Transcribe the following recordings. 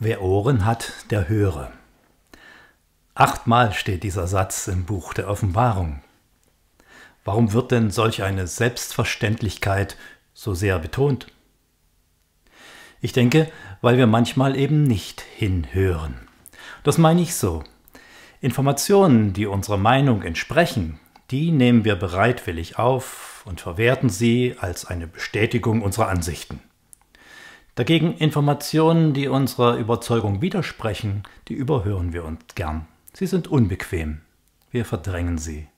Wer Ohren hat, der höre. Achtmal steht dieser Satz im Buch der Offenbarung. Warum wird denn solch eine Selbstverständlichkeit so sehr betont? Ich denke, weil wir manchmal eben nicht hinhören. Das meine ich so. Informationen, die unserer Meinung entsprechen, die nehmen wir bereitwillig auf und verwerten sie als eine Bestätigung unserer Ansichten. Dagegen Informationen, die unserer Überzeugung widersprechen, die überhören wir uns gern. Sie sind unbequem. Wir verdrängen sie.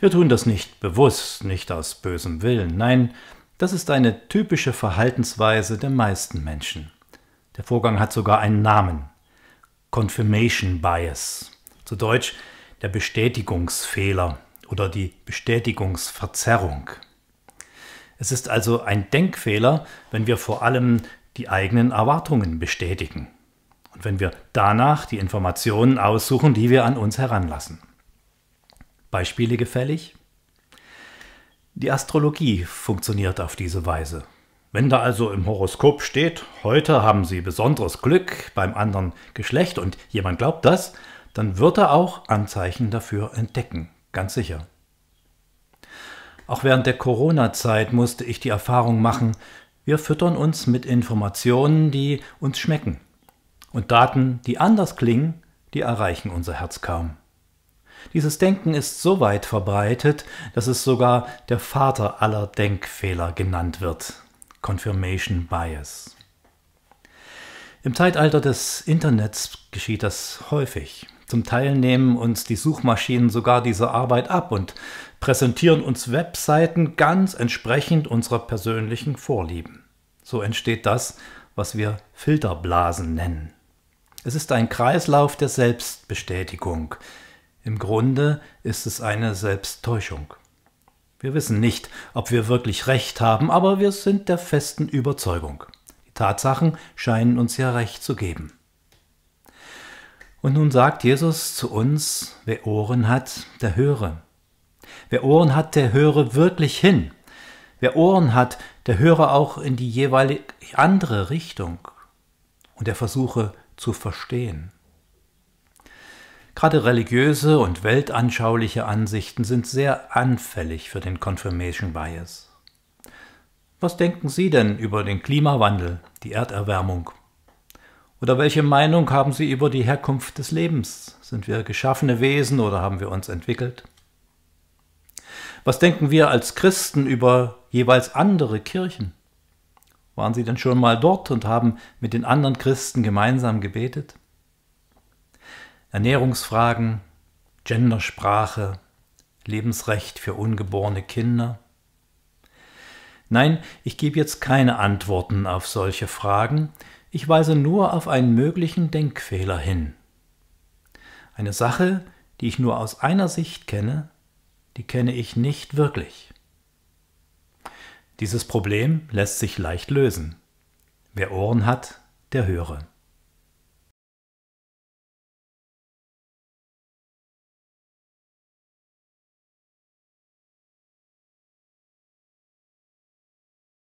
Wir tun das nicht bewusst, nicht aus bösem Willen. Nein, das ist eine typische Verhaltensweise der meisten Menschen. Der Vorgang hat sogar einen Namen. Confirmation Bias. Zu Deutsch der Bestätigungsfehler oder die Bestätigungsverzerrung. Es ist also ein Denkfehler, wenn wir vor allem die eigenen Erwartungen bestätigen und wenn wir danach die Informationen aussuchen, die wir an uns heranlassen. Beispiele gefällig? Die Astrologie funktioniert auf diese Weise. Wenn da also im Horoskop steht, heute haben Sie besonderes Glück beim anderen Geschlecht und jemand glaubt das, dann wird er auch Anzeichen dafür entdecken, ganz sicher. Auch während der Corona-Zeit musste ich die Erfahrung machen, wir füttern uns mit Informationen, die uns schmecken. Und Daten, die anders klingen, die erreichen unser Herz kaum. Dieses Denken ist so weit verbreitet, dass es sogar der Vater aller Denkfehler genannt wird. Confirmation Bias. Im Zeitalter des Internets geschieht das häufig. Zum Teil nehmen uns die Suchmaschinen sogar diese Arbeit ab und präsentieren uns Webseiten ganz entsprechend unserer persönlichen Vorlieben. So entsteht das, was wir Filterblasen nennen. Es ist ein Kreislauf der Selbstbestätigung. Im Grunde ist es eine Selbsttäuschung. Wir wissen nicht, ob wir wirklich recht haben, aber wir sind der festen Überzeugung. Die Tatsachen scheinen uns ja recht zu geben. Und nun sagt Jesus zu uns, wer Ohren hat, der höre. Wer Ohren hat, der höre wirklich hin. Wer Ohren hat, der höre auch in die jeweilig andere Richtung und der versuche zu verstehen. Gerade religiöse und weltanschauliche Ansichten sind sehr anfällig für den Confirmation Bias. Was denken Sie denn über den Klimawandel, die Erderwärmung oder welche Meinung haben Sie über die Herkunft des Lebens? Sind wir geschaffene Wesen oder haben wir uns entwickelt? Was denken wir als Christen über jeweils andere Kirchen? Waren Sie denn schon mal dort und haben mit den anderen Christen gemeinsam gebetet? Ernährungsfragen, Gendersprache, Lebensrecht für ungeborene Kinder? Nein, ich gebe jetzt keine Antworten auf solche Fragen, ich weise nur auf einen möglichen Denkfehler hin. Eine Sache, die ich nur aus einer Sicht kenne, die kenne ich nicht wirklich. Dieses Problem lässt sich leicht lösen. Wer Ohren hat, der höre.